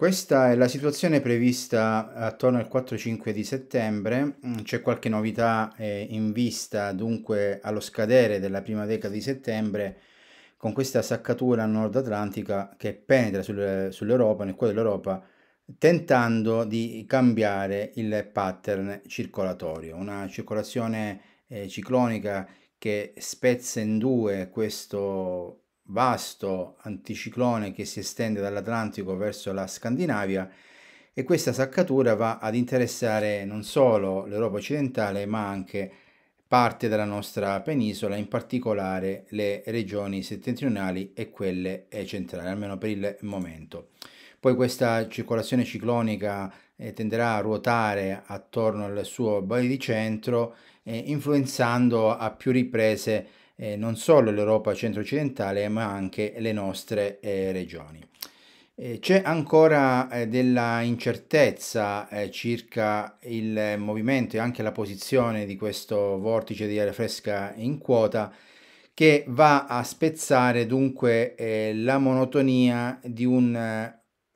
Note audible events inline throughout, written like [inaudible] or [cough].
Questa è la situazione prevista attorno al 4-5 di settembre, mm, c'è qualche novità eh, in vista dunque allo scadere della prima decada di settembre con questa saccatura nord atlantica che penetra sul, sull'Europa, nel cuore dell'Europa, tentando di cambiare il pattern circolatorio, una circolazione eh, ciclonica che spezza in due questo vasto anticiclone che si estende dall'Atlantico verso la Scandinavia e questa saccatura va ad interessare non solo l'Europa occidentale ma anche parte della nostra penisola, in particolare le regioni settentrionali e quelle eh, centrali, almeno per il momento. Poi questa circolazione ciclonica eh, tenderà a ruotare attorno al suo baricentro, eh, influenzando a più riprese eh, non solo l'Europa centro-occidentale ma anche le nostre eh, regioni. Eh, c'è ancora eh, della incertezza eh, circa il movimento e anche la posizione di questo vortice di aria fresca in quota che va a spezzare dunque la monotonia di un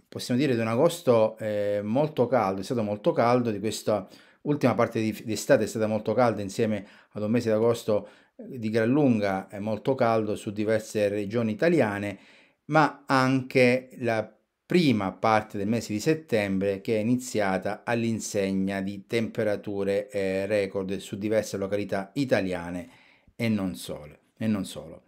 possiamo dire di un agosto eh, molto caldo, è stato molto caldo, di questa ultima parte di, di estate è stata molto calda insieme ad un mese d'agosto di gran lunga è molto caldo su diverse regioni italiane, ma anche la prima parte del mese di settembre che è iniziata all'insegna di temperature eh, record su diverse località italiane e non solo. E non solo.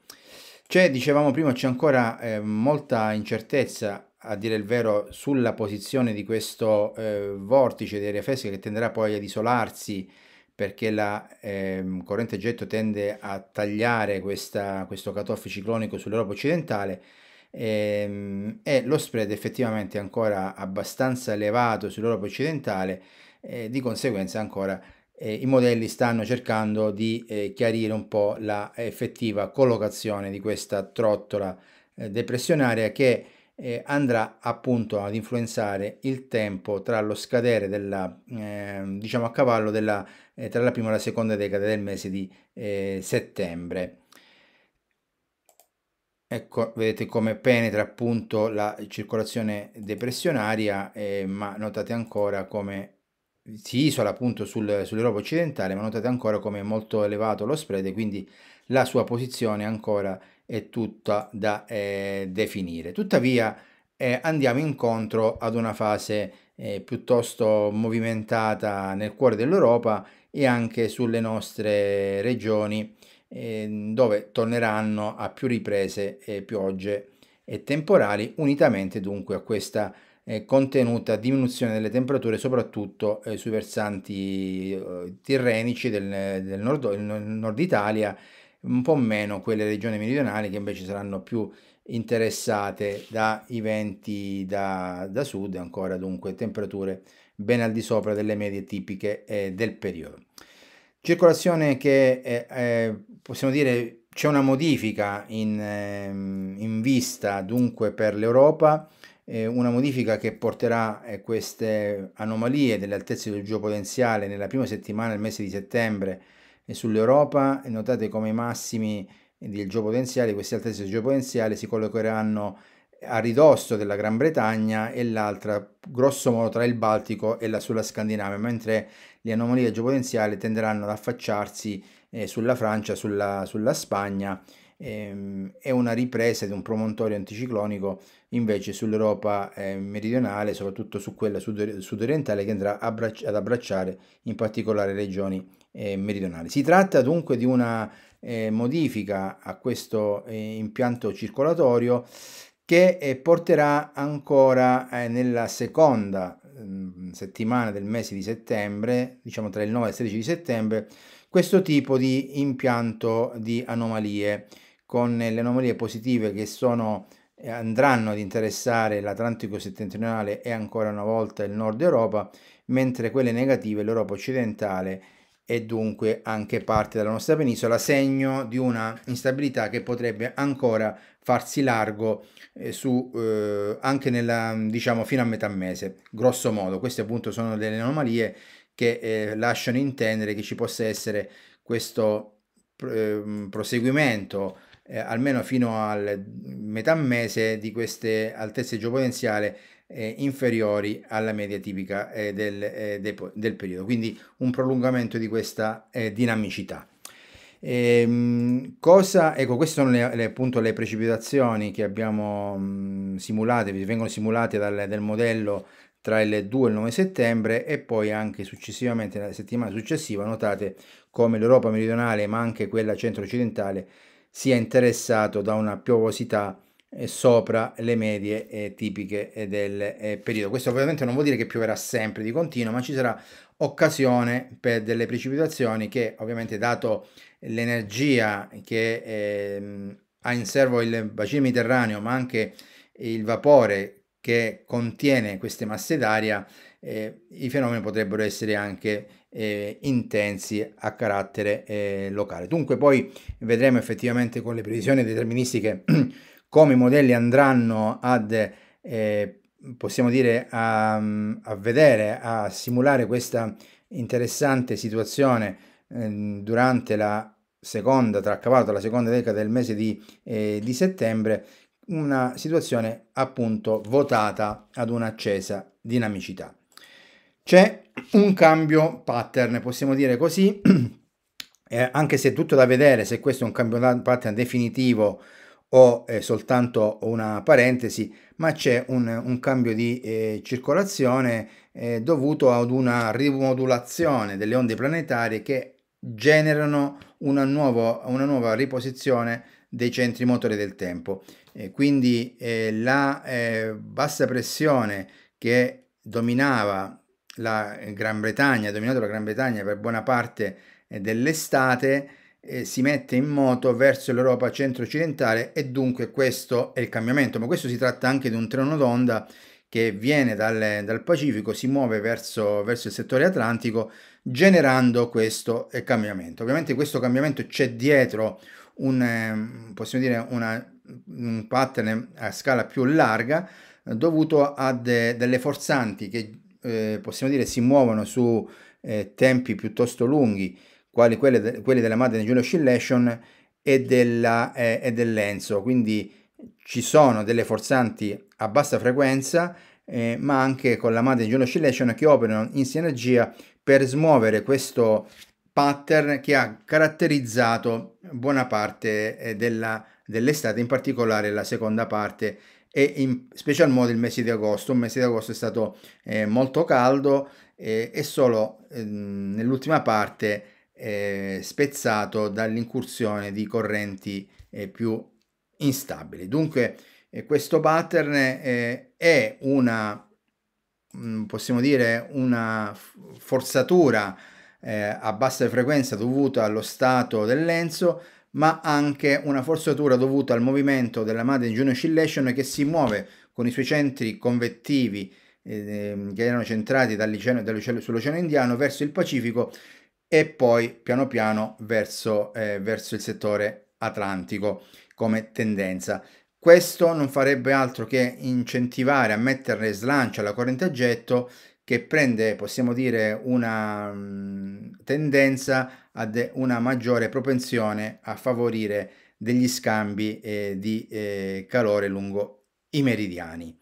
C'è, dicevamo prima, c'è ancora eh, molta incertezza, a dire il vero, sulla posizione di questo eh, vortice di aria fresca che tenderà poi ad isolarsi perché la eh, corrente getto tende a tagliare questa, questo cutoff ciclonico sull'Europa occidentale ehm, e lo spread effettivamente è ancora abbastanza elevato sull'Europa occidentale eh, di conseguenza ancora eh, i modelli stanno cercando di eh, chiarire un po' l'effettiva collocazione di questa trottola eh, depressionaria che eh, andrà appunto ad influenzare il tempo tra lo scadere della, eh, diciamo a cavallo della, eh, tra la prima e la seconda decade del mese di eh, settembre. Ecco, vedete come penetra appunto la circolazione depressionaria, eh, ma notate ancora come si isola appunto sul, sull'Europa occidentale, ma notate ancora come è molto elevato lo spread, quindi la sua posizione ancora è tutta da eh, definire. Tuttavia eh, andiamo incontro ad una fase eh, piuttosto movimentata nel cuore dell'Europa e anche sulle nostre regioni ehm, dove torneranno a più riprese piogge e temporali unitamente dunque a questa eh, contenuta diminuzione delle temperature soprattutto eh, sui versanti eh, tirrenici del, del nord, nord Italia un po' meno quelle regioni meridionali che invece saranno più interessate dai venti da, da sud, ancora dunque temperature ben al di sopra delle medie tipiche eh, del periodo. Circolazione che eh, eh possiamo dire c'è una modifica in, ehm, in vista dunque per l'Europa, eh, una modifica che porterà eh, queste anomalie delle altezze del geopotenziale nella prima settimana del mese di settembre e sull'Europa e notate come i massimi del geopotenziale, questi altezze del geopotenziale si collocheranno a ridosso della Gran Bretagna e l'altra grosso modo tra il Baltico e la sulla Scandinavia, mentre le anomalie geopotenziali tenderanno ad affacciarsi eh, sulla Francia, sulla, sulla Spagna e ehm, una ripresa di un promontorio anticiclonico invece sull'Europa ehm, meridionale, soprattutto su quella sudorientale che andrà ad abbracciare in particolare regioni ehm, meridionali. Si tratta dunque di una modifica a questo eh, impianto circolatorio che eh, porterà ancora eh, nella seconda mm, settimana del mese di settembre, diciamo tra il 9 e il 16 di settembre, questo tipo di impianto di anomalie con le anomalie positive che sono, eh, andranno ad interessare l'Atlantico settentrionale e ancora una volta il nord Europa, mentre quelle negative l'Europa occidentale e dunque anche parte della nostra penisola, segno di una instabilità che potrebbe ancora farsi largo eh, su, eh, anche nella, diciamo, fino a metà mese, grosso modo. Queste appunto sono delle anomalie che eh, lasciano intendere che ci possa essere questo ehm, proseguimento eh, almeno fino al metà mese di queste altezze geopotenziali eh, inferiori alla media tipica eh, del, eh, de, del, periodo, quindi un prolungamento di questa eh, dinamicità. Ehm, cosa, ecco, queste sono le, le, appunto le precipitazioni che abbiamo mh, simulate, vengono simulate dal, dal modello tra il 2 e il 9 settembre e poi anche successivamente nella settimana successiva notate come l'Europa meridionale ma anche quella centro-occidentale sia interessato da una piovosità eh, sopra le medie tipiche eh, del eh, periodo. Questo ovviamente non vuol dire che pioverà sempre di continuo, ma ci sarà occasione per delle precipitazioni che ovviamente dato l'energia che eh, ha in serbo il bacino mediterraneo, ma anche il vapore che contiene queste masse d'aria, eh, i fenomeni potrebbero essere anche eh, intensi a carattere eh, locale. Dunque poi vedremo effettivamente con le previsioni deterministiche [clears throat] come i modelli andranno ad, eh, possiamo dire, a, a, vedere, a simulare questa interessante situazione ehm, durante la seconda, tra cavallo la seconda decada del mese di, eh, di settembre, una situazione appunto votata ad un'accesa dinamicità c'è un cambio pattern, possiamo dire così, [clears throat] eh, anche se è tutto da vedere se questo è un cambio pattern definitivo o eh, soltanto una parentesi, ma c'è un, un cambio di eh, circolazione eh, dovuto ad una rimodulazione delle onde planetarie che generano una, nuovo, una nuova riposizione dei centri motori del tempo. quindi eh, la eh, bassa pressione che dominava la Gran Bretagna, dominato la Gran Bretagna per buona parte eh, dell'estate, eh, si mette in moto verso l'Europa centro-occidentale e dunque questo è il cambiamento. Ma questo si tratta anche di un treno d'onda che viene dal, dal Pacifico, si muove verso, verso, il settore atlantico, generando questo eh, cambiamento. Ovviamente questo cambiamento c'è dietro un, ehm, dire, una, un pattern a scala più larga, dovuto a de, delle forzanti che eh, possiamo dire, si muovono su eh, tempi piuttosto lunghi, quali quelli, de quelli della Madden Julia Oscillation e, della, eh, e del Lenzo. Quindi ci sono delle forzanti a bassa frequenza, eh, ma anche con la Madden Julia Oscillation che operano in sinergia per smuovere questo pattern che ha caratterizzato buona parte eh, della dell'estate, in particolare la seconda parte e in special modo il mese di agosto. Il mese di agosto è stato eh, molto caldo eh, e solo eh, nell'ultima parte eh, spezzato dall'incursione di correnti eh, più instabili. Dunque eh, questo pattern è una, mm, possiamo dire, una forzatura a bassa frequenza dovuta allo stato del lenzo ma anche una forzatura dovuta al movimento della Madden June Oscillation che si muove con i suoi centri convettivi eh, ehm, che erano centrati sull'Oceano Indiano verso il Pacifico e poi piano piano verso, eh, verso il settore atlantico come tendenza. Questo non farebbe altro che incentivare a mettere slancio alla corrente a getto che prende, possiamo dire, una mm, tendenza ad una maggiore propensione a favorire degli scambi eh, di eh, calore lungo i meridiani.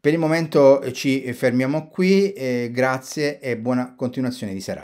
Per il momento eh, ci fermiamo qui, eh, grazie e buona continuazione di serata.